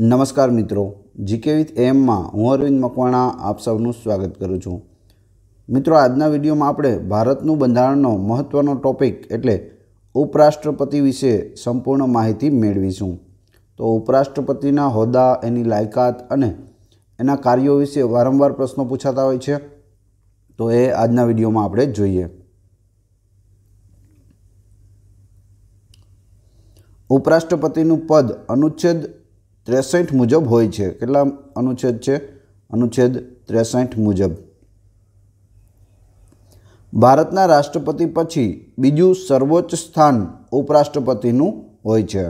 નમસ્કાર મિત્રો GK with એમમાં હું અરવિંદ મકવાણા આપ સૌનું સ્વાગત કરું છું મિત્રો આજના વિડીયોમાં આપણે ભારતનું બંધારણનો મહત્ત્વનો ટોપિક એટલે ઉપરાષ્ટ્રપતિ વિશે સંપૂર્ણ માહિતી મેળવીશું તો ઉપરાષ્ટ્રપતિના હોદ્દા એની લાયકાત અને એના કાર્યો વિશે વારંવાર પ્રશ્નો પૂછાતા હોય છે તો એ આજના વિડીયોમાં આપણે જોઈએ ઉપરાષ્ટ્રપતિનું પદ અનુચ્છેદ ત્રેસઠ મુજબ હોય છે કેટલા અનુચ્છેદ છે અનુચ્છેદ ત્રેસઠ મુજબ ભારતના રાષ્ટ્રપતિ પછી બીજું સર્વોચ્ચ સ્થાન ઉપરાષ્ટ્રપતિનું હોય છે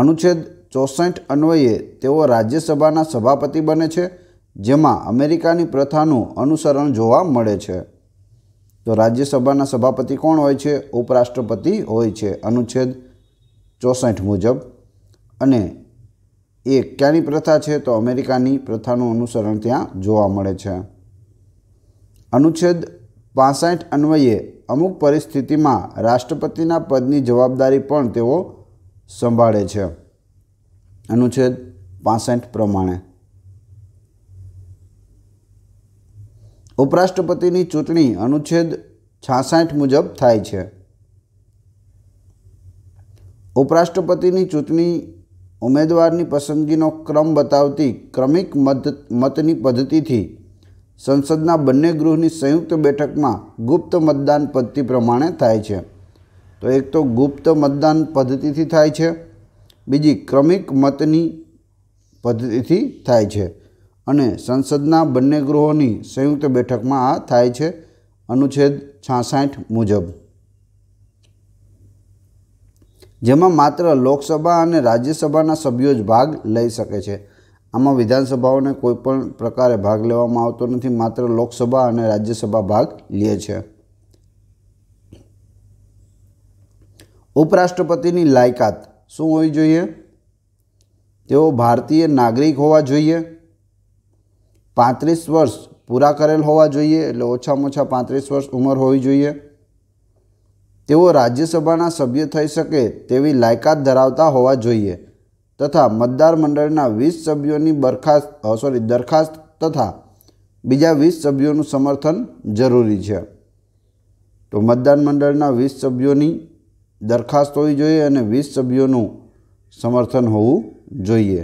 અનુચ્છેદ ચોસઠ અન્વયે તેઓ રાજ્યસભાના સભાપતિ બને છે જેમાં અમેરિકાની પ્રથાનું અનુસરણ જોવા મળે છે તો રાજ્યસભાના સભાપતિ કોણ હોય છે ઉપરાષ્ટ્રપતિ હોય છે અનુચ્છેદ ચોસઠ મુજબ અને એ ક્યાંની પ્રથા છે તો અમેરિકાની પ્રથાનું અનુસરણ ત્યાં જોવા મળે છે અનુચ્છેદ પાસઠ અન્વયે અમુક પરિસ્થિતિમાં રાષ્ટ્રપતિના પદની જવાબદારી પણ તેઓ સંભાળે છે અનુચ્છેદ પાસઠ પ્રમાણે ઉપરાષ્ટ્રપતિની ચૂંટણી અનુચ્છેદ છાસઠ મુજબ થાય છે ઉપરાષ્ટ્રપતિની ચૂંટણી ઉમેદવારની પસંદગીનો ક્રમ બતાવતી ક્રમિક મત મતની પદ્ધતિથી સંસદના બંને ગૃહની સંયુક્ત બેઠકમાં ગુપ્ત મતદાન પદ્ધતિ પ્રમાણે થાય છે તો એક તો ગુપ્ત મતદાન પદ્ધતિથી થાય છે બીજી ક્રમિક મતની પદ્ધતિથી થાય છે અને સંસદના બંને ગૃહોની સંયુક્ત બેઠકમાં આ થાય છે અનુચ્છેદ છાસઠ મુજબ જેમાં માત્ર લોકસભા અને રાજ્યસભાના સભ્યો જ ભાગ લઈ શકે છે આમાં વિધાનસભાઓને કોઈપણ પ્રકારે ભાગ લેવામાં આવતો નથી માત્ર લોકસભા અને રાજ્યસભા ભાગ લે છે ઉપરાષ્ટ્રપતિની લાયકાત શું હોવી જોઈએ તેઓ ભારતીય નાગરિક હોવા જોઈએ પાંત્રીસ વર્ષ પૂરા કરેલ હોવા જોઈએ એટલે ઓછામાં ઓછા પાંત્રીસ વર્ષ ઉંમર હોવી જોઈએ તેઓ રાજ્યસભાના સભ્ય થઈ શકે તેવી લાયકાત ધરાવતા હોવા જોઈએ તથા મતદાર મંડળના વીસ સભ્યોની બરખાસ્ત સોરી દરખાસ્ત તથા બીજા વીસ સભ્યોનું સમર્થન જરૂરી છે તો મતદાન મંડળના વીસ સભ્યોની દરખાસ્ત હોવી જોઈએ અને વીસ સભ્યોનું સમર્થન હોવું જોઈએ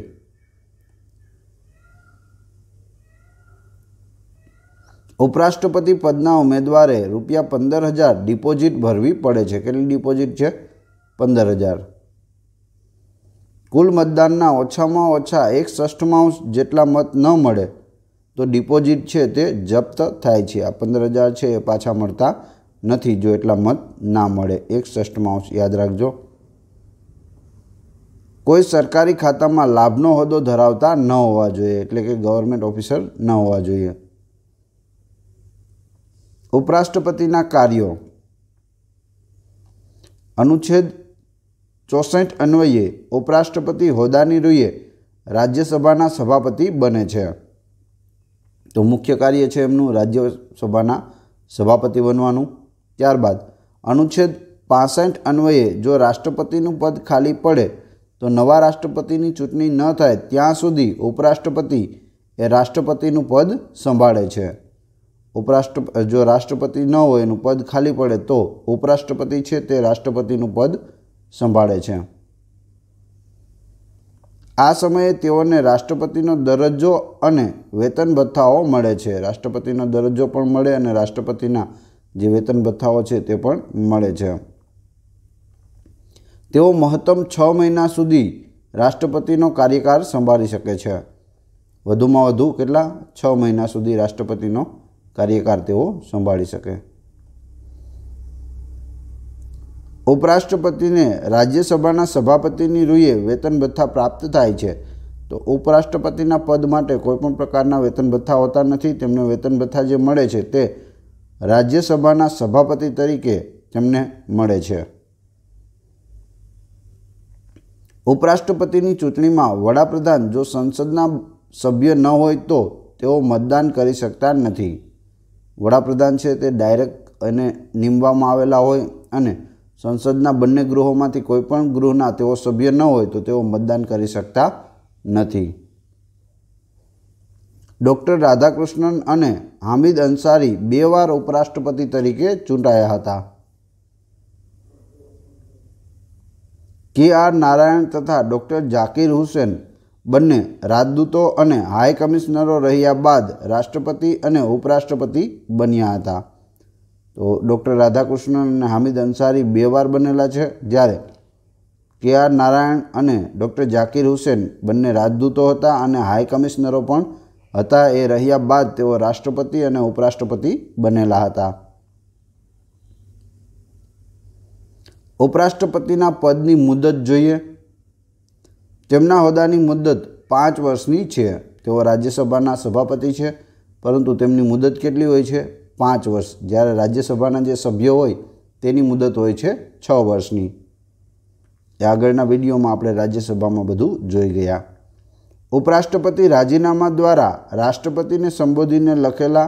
ઉપરાષ્ટ્રપતિ પદના ઉમેદવારે રૂપિયા પંદર હજાર ડિપોઝિટ ભરવી પડે છે કેટલી ડિપોઝિટ છે પંદર હજાર કુલ મતદાનના ઓછામાં ઓછા એક ષષ્ઠમાંશ જેટલા મત ન મળે તો ડિપોઝિટ છે તે જપ્ત થાય છે આ પંદર હજાર છે એ પાછા મળતા નથી જો એટલા મત ના મળે એક ષષ્ઠમાંશ યાદ રાખજો કોઈ સરકારી ખાતામાં લાભનો હોદ્દો ધરાવતા ન હોવા જોઈએ એટલે કે ગવર્મેન્ટ ઓફિસર ન હોવા જોઈએ ઉપરાષ્ટ્રપતિના કાર્યો અનુચ્છેદ ચોસઠ અન્વયે ઉપરાષ્ટ્રપતિ હોદ્દાની રૂએ રાજ્યસભાના સભાપતિ બને છે તો મુખ્ય કાર્ય છે એમનું રાજ્યસભાના સભાપતિ બનવાનું ત્યારબાદ અનુચ્છેદ પાસઠ અન્વયે જો રાષ્ટ્રપતિનું પદ ખાલી પડે તો નવા રાષ્ટ્રપતિની ચૂંટણી ન થાય ત્યાં સુધી ઉપરાષ્ટ્રપતિ એ રાષ્ટ્રપતિનું પદ સંભાળે છે ઉપરાષ્ટ્ર જો રાષ્ટ્રપતિ ન હોય એનું પદ ખાલી પડે તો ઉપરાષ્ટ્રપતિ છે તે રાષ્ટ્રપતિનું પદ સંભાળે છે આ સમયે તેઓને રાષ્ટ્રપતિનો દરજ્જો અને વેતન ભથ્થાઓ મળે છે રાષ્ટ્રપતિનો દરજ્જો પણ મળે અને રાષ્ટ્રપતિના જે વેતન ભથ્થાઓ છે તે પણ મળે છે તેઓ મહત્તમ છ મહિના સુધી રાષ્ટ્રપતિનો કાર્યકાળ સંભાળી શકે છે વધુમાં વધુ કેટલા છ મહિના સુધી રાષ્ટ્રપતિનો કાર્યકાર તેઓ સંભાળી શકે ઉપરાષ્ટ્રપતિને રાજ્યસભાના સભાપતિની રૂએ વેતન ભથ્થા પ્રાપ્ત થાય છે તો ઉપરાષ્ટ્રપતિના પદ માટે કોઈપણ પ્રકારના વેતન ભથ્થા હોતા નથી તેમને વેતન ભથ્થા જે મળે છે તે રાજ્યસભાના સભાપતિ તરીકે તેમને મળે છે ઉપરાષ્ટ્રપતિની ચૂંટણીમાં વડાપ્રધાન જો સંસદના સભ્ય ન હોય તો તેઓ મતદાન કરી શકતા નથી વડાપ્રધાન છે તે ડાયરેક્ટ અને નીમવામાં આવેલા હોય અને સંસદના બંને ગૃહોમાંથી કોઈ પણ ગૃહના તેઓ સભ્ય ન હોય તો તેઓ મતદાન કરી શકતા નથી ડૉક્ટર રાધાકૃષ્ણન અને હામિદ અંસારી બે વાર ઉપરાષ્ટ્રપતિ તરીકે ચૂંટાયા હતા કે આર નારાયણ તથા ડૉક્ટર જાકીર હુસેન બંને રાજદૂતો અને હાઈ કમિશનરો રહ્યા બાદ રાષ્ટ્રપતિ અને ઉપરાષ્ટ્રપતિ બન્યા હતા તો ડૉક્ટર રાધાકૃષ્ણન અને હામિદ અંસારી બે વાર બનેલા છે જ્યારે કે આર નારાયણ અને ડૉક્ટર જાકીર હુસેન બંને રાજદૂતો હતા અને હાઈ કમિશનરો પણ હતા એ રહ્યા બાદ તેઓ રાષ્ટ્રપતિ અને ઉપરાષ્ટ્રપતિ બનેલા હતા ઉપરાષ્ટ્રપતિના પદની મુદત જોઈએ તેમના હોદ્દાની મુદત પાંચ વર્ષની છે તેઓ રાજ્યસભાના સભાપતિ છે પરંતુ તેમની મુદત કેટલી હોય છે પાંચ વર્ષ જ્યારે રાજ્યસભાના જે સભ્યો હોય તેની મુદત હોય છે છ વર્ષની એ આગળના વિડીયોમાં આપણે રાજ્યસભામાં બધું જોઈ ગયા ઉપરાષ્ટ્રપતિ રાજીનામા દ્વારા રાષ્ટ્રપતિને સંબોધીને લખેલા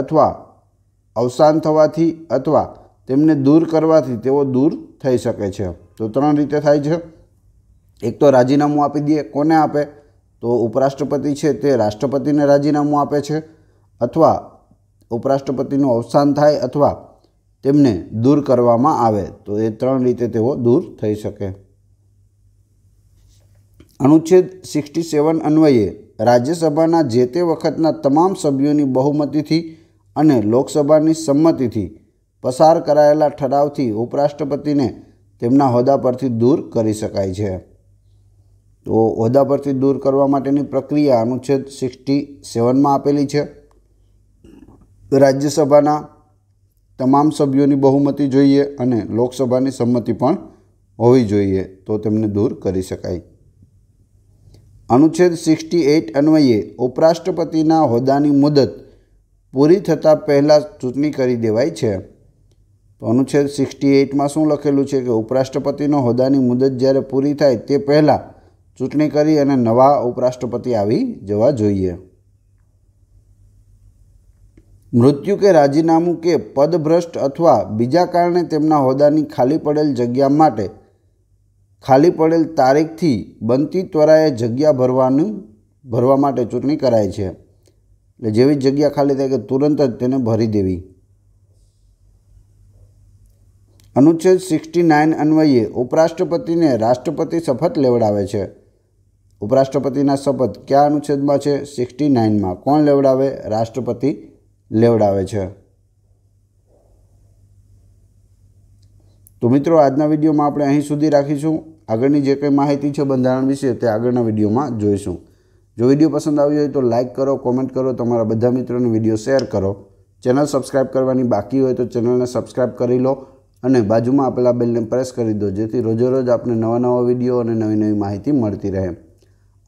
અથવા અવસાન થવાથી અથવા તેમને દૂર કરવાથી તેઓ દૂર થઈ શકે છે તો ત્રણ રીતે થાય છે એક તો રાજીનામું આપી દઈએ કોને આપે તો ઉપરાષ્ટ્રપતિ છે તે રાષ્ટ્રપતિને રાજીનામું આપે છે અથવા ઉપરાષ્ટ્રપતિનું અવસાન થાય અથવા તેમને દૂર કરવામાં આવે તો એ ત્રણ રીતે તેઓ દૂર થઈ શકે અનુચ્છેદ સિક્સટી સેવન અન્વયે રાજ્યસભાના જે તે વખતના તમામ સભ્યોની બહુમતીથી અને લોકસભાની સંમતિથી પસાર કરાયેલા ઠરાવથી ઉપરાષ્ટ્રપતિને તેમના હોદ્દા પરથી દૂર કરી શકાય છે તો હોદ્દા પરથી દૂર કરવા માટેની પ્રક્રિયા અનુચ્છેદ સિક્સટી સેવનમાં આપેલી છે રાજ્યસભાના તમામ સભ્યોની બહુમતી જોઈએ અને લોકસભાની સંમતિ પણ હોવી જોઈએ તો તેમને દૂર કરી શકાય અનુચ્છેદ સિક્સટી એઇટ અન્વયે ઉપરાષ્ટ્રપતિના હોદ્દાની મુદત પૂરી થતાં પહેલાં ચૂંટણી કરી દેવાય છે તો અનુચ્છેદ સિક્સટી એઇટમાં શું લખેલું છે કે ઉપરાષ્ટ્રપતિનો હોદ્દાની મુદત જ્યારે પૂરી થાય તે પહેલાં ચૂંટણી કરી અને નવા ઉપરાષ્ટ્રપતિ આવી જવા જોઈએ મૃત્યુ કે રાજીનામું કે પદભ્રષ્ટ અથવા બીજા કારણે તેમના હોદ્દાની ખાલી પડેલ જગ્યા માટે ખાલી પડેલ તારીખથી બનતી ત્વરાએ જગ્યા ભરવાનું ભરવા માટે ચૂંટણી કરાય છે એટલે જેવી જગ્યા ખાલી થાય કે તુરંત જ તેને ભરી દેવી અનુચ્છેદ સિક્સટી નાઇન અન્વયે ઉપરાષ્ટ્રપતિને રાષ્ટ્રપતિ શપથ લેવડાવે છે ઉપરાષ્ટ્રપતિના શપથ કયા અનુચ્છેદમાં છે સિક્સટી નાઇનમાં કોણ લેવડાવે રાષ્ટ્રપતિ લેવડાવે છે તો મિત્રો આજના વિડીયોમાં આપણે અહીં સુધી રાખીશું આગળની જે કંઈ માહિતી છે બંધારણ વિશે તે આગળના વિડીયોમાં જોઈશું જો વિડીયો પસંદ આવ્યો હોય તો લાઇક કરો કોમેન્ટ કરો તમારા બધા મિત્રોને વિડીયો શેર કરો ચેનલ સબસ્ક્રાઇબ કરવાની બાકી હોય તો ચેનલને સબસ્ક્રાઈબ કરી લો અને બાજુમાં આપેલા બેલને પ્રેસ કરી દો જેથી રોજેરોજ રોજ આપને નવા નવા વિડીયો અને નવી નવી માહિતી મળતી રહે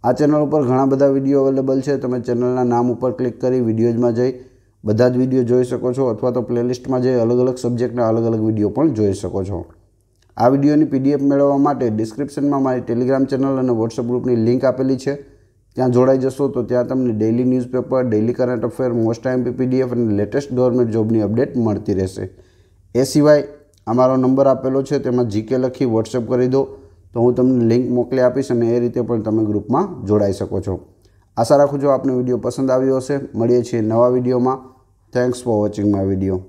આ ચેનલ ઉપર ઘણા બધા વિડીયો અવેલેબલ છે તમે ચેનલના નામ ઉપર ક્લિક કરી વિડીયોઝમાં જઈ બધા જ વિડીયો જોઈ શકો છો અથવા તો પ્લેલિસ્ટમાં જઈ અલગ અલગ સબ્જેક્ટના અલગ અલગ વિડીયો પણ જોઈ શકો છો આ વિડીયોની પીડીએફ મેળવવા માટે ડિસ્ક્રિપ્શનમાં મારી ટેલિગ્રામ ચેનલ અને વોટ્સઅપ ગ્રુપની લિંક આપેલી છે ત્યાં જોડાઈ જશો તો ત્યાં તમને daily newspaper daily current affair most time PDF અને લેટેસ્ટ ગવર્મેન્ટ જોબની અપડેટ મળતી રહેશે એ સિવાય અમારો નંબર આપેલો છે તેમાં જીકે લખી વોટ્સએપ કરી દો તો હું તમને લિંક મોકલી આપીશ અને એ રીતે પણ તમે ગ્રુપમાં જોડાઈ શકો છો આશા રાખું છું આપનો વિડીયો પસંદ આવ્યો હશે મળીએ છીએ નવા વિડીયોમાં thanks for watching my video